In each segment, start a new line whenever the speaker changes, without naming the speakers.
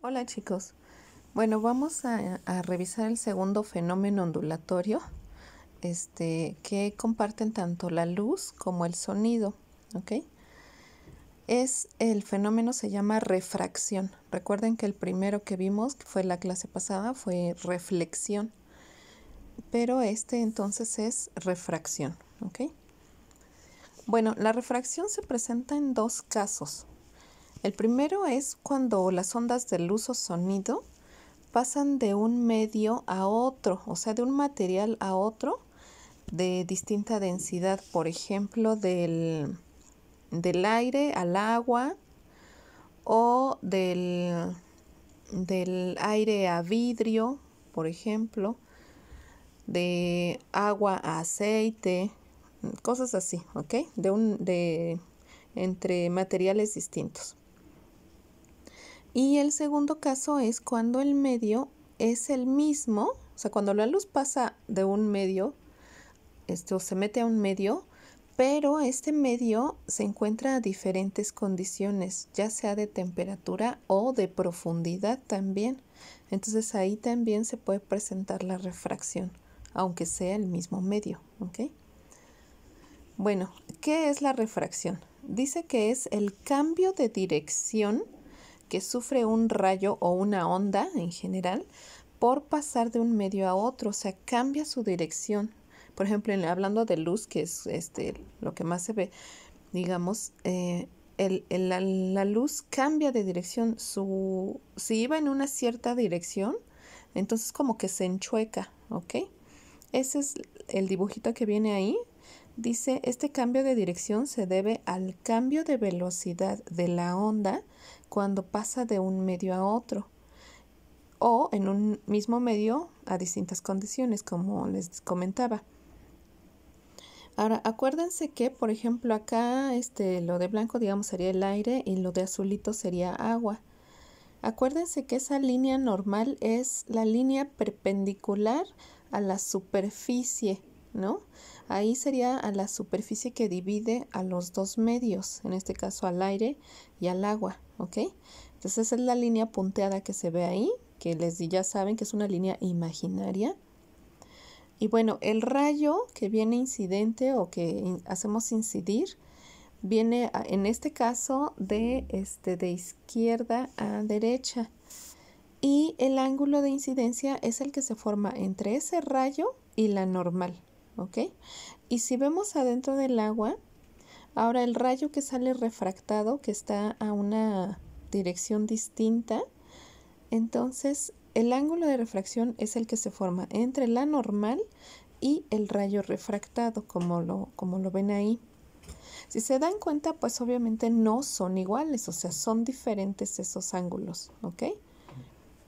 Hola chicos. Bueno, vamos a, revisar el segundo fenómeno ondulatorio, este, que comparten tanto la luz como el sonido, ¿ok? Es el fenómeno se llama refracción. Recuerden que el primero que vimos, que fue la clase pasada, fue reflexión, pero este entonces es refracción, ¿ok? Bueno, la refracción se presenta en dos casos. El primero es cuando las ondas del uso sonido pasan de un medio a otro, o sea, de un material a otro de distinta densidad, por ejemplo, del, aire al agua o del, del aire a vidrio, por ejemplo, de agua a aceite, cosas así, ¿ok? De un, de, entre materiales distintos. Y el segundo caso es cuando el medio es el mismo, o sea, cuando la luz pasa de un medio, esto se mete a un medio, pero este medio se encuentra a diferentes condiciones, ya sea de temperatura o de profundidad también. Entonces ahí también se puede presentar la refracción, aunque sea el mismo medio. Bueno, ¿qué es la refracción? Dice que es el cambio de dirección que sufre un rayo o una onda en general por pasar de un medio a otro, o sea, cambia su dirección. Por ejemplo, hablando de luz, que es este, lo que más se ve, digamos, eh, el, la, la, luz cambia de dirección. Su, si iba en una cierta dirección, entonces como que se enchueca, ¿ok? Ese es el dibujito que viene ahí, dice, este cambio de dirección se debe al cambio de velocidad de la onda cuando pasa de un medio a otro o en un mismo medio a distintas condiciones, como les comentaba. Ahora, acuérdense que, por ejemplo, acá este, lo de blanco, digamos, sería el aire y lo de azulito sería agua. Acuérdense que esa línea normal es la línea perpendicular a la superficie ¿no? Ahí sería a la superficie que divide a los dos medios, en este caso al aire y al agua, ¿ok? Entonces esa es la línea punteada que se ve ahí, que les ya saben que es una línea imaginaria. Y bueno, el rayo que viene incidente o que hacemos incidir, viene en este caso de, este, de izquierda a derecha. Y el ángulo de incidencia es el que se forma entre ese rayo y la normal. ¿ok? Y si vemos adentro del agua, ahora el rayo que sale refractado, que está a una dirección distinta, entonces el ángulo de refracción es el que se forma entre la normal y el rayo refractado, como lo, como lo ven ahí. Si se dan cuenta, pues obviamente no son iguales, o sea, son diferentes esos ángulos, ¿ok?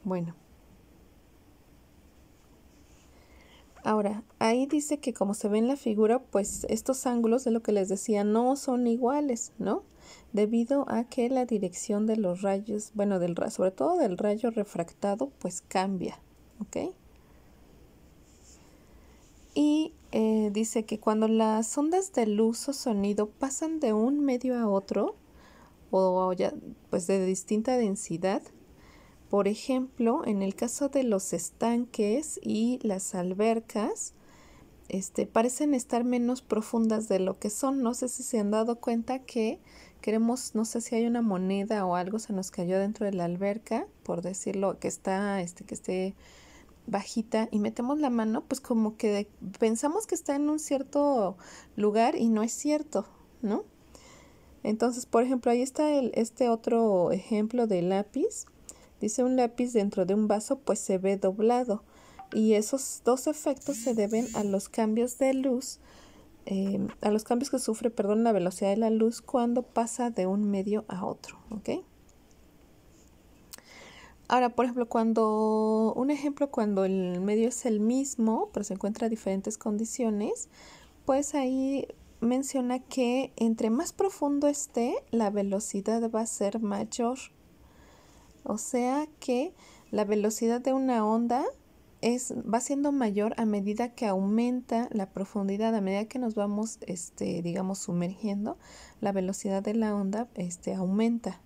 Bueno. Ahora, ahí dice que como se ve en la figura, pues estos ángulos de lo que les decía no son iguales, ¿no? Debido a que la dirección de los rayos, bueno, del, sobre todo del rayo refractado, pues cambia, ¿ok? Y eh, dice que cuando las ondas de luz o sonido pasan de un medio a otro, o ya, pues de distinta densidad, por ejemplo, en el caso de los estanques y las albercas, este, parecen estar menos profundas de lo que son. No sé si se han dado cuenta que queremos, no sé si hay una moneda o algo se nos cayó dentro de la alberca, por decirlo, que está, este, que esté bajita y metemos la mano, pues como que pensamos que está en un cierto lugar y no es cierto, ¿no? Entonces, por ejemplo, ahí está este otro ejemplo de lápiz Dice un lápiz dentro de un vaso pues se ve doblado y esos dos efectos se deben a los cambios de luz, em, a los cambios que sufre, perdón, la velocidad de la luz cuando pasa de un medio a otro, Ahora, por ejemplo, cuando, un ejemplo, cuando el medio es el mismo, pero se encuentra a diferentes condiciones, pues ahí menciona que entre más profundo esté, la velocidad va a ser mayor. O sea que la velocidad de una onda va siendo mayor a medida que aumenta la profundidad, a medida que nos vamos, este, digamos, sumergiendo, la velocidad de la onda este, aumenta,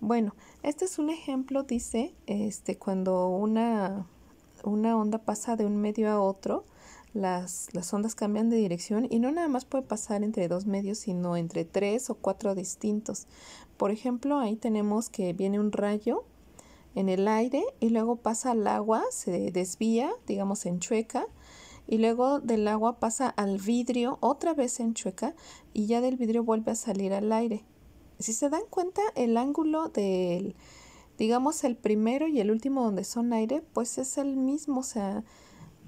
Bueno, este es un ejemplo, dice, este, cuando una onda pasa de un medio a otro, las, ondas cambian de dirección y no nada más puede pasar entre dos medios, sino entre tres o cuatro distintos. Por ejemplo, ahí tenemos que viene un rayo en el aire y luego pasa al agua, se desvía, digamos, en chueca, y luego del agua pasa al vidrio, otra vez en chueca, y ya del vidrio vuelve a salir al aire. Si se dan cuenta, el ángulo del, digamos, el primero y el último donde son aire, pues es el mismo, o sea,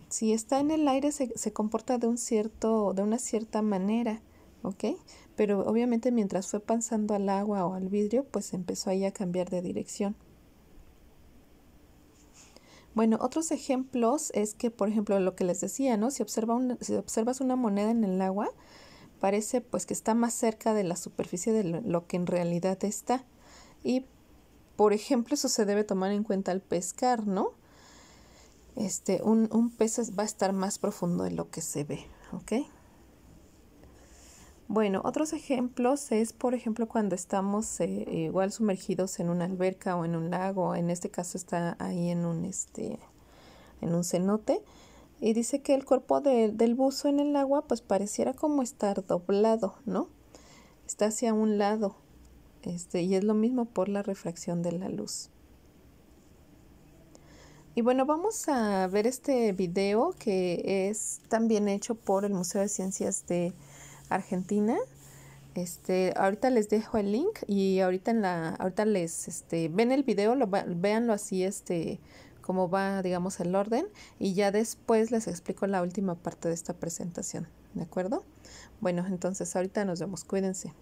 si está en el aire se, comporta de, un cierto, de una cierta manera, ¿ok? Pero obviamente mientras fue pasando al agua o al vidrio, pues empezó ahí a cambiar de dirección. Bueno, otros ejemplos es que, por ejemplo, lo que les decía, ¿no? Si, si observas una moneda en el agua, parece pues que está más cerca de la superficie de lo que en realidad está. Y, por ejemplo, eso se debe tomar en cuenta al pescar, ¿no? este, un, un pez va a estar más profundo de lo que se ve, ¿ok? Bueno, otros ejemplos es, por ejemplo, cuando estamos eh, igual sumergidos en una alberca o en un lago, en este caso está ahí en un, este, en un cenote, y dice que el cuerpo del buzo en el agua pues pareciera como estar doblado, ¿no? Está hacia un lado, este, y es lo mismo por la refracción de la luz. Y bueno, vamos a ver este video que es también hecho por el Museo de Ciencias de Argentina. Este, ahorita les dejo el link y ahorita en la ahorita les este, ven el video, véanlo así este cómo va, digamos, el orden y ya después les explico la última parte de esta presentación, ¿de acuerdo? Bueno, entonces ahorita nos vemos, cuídense.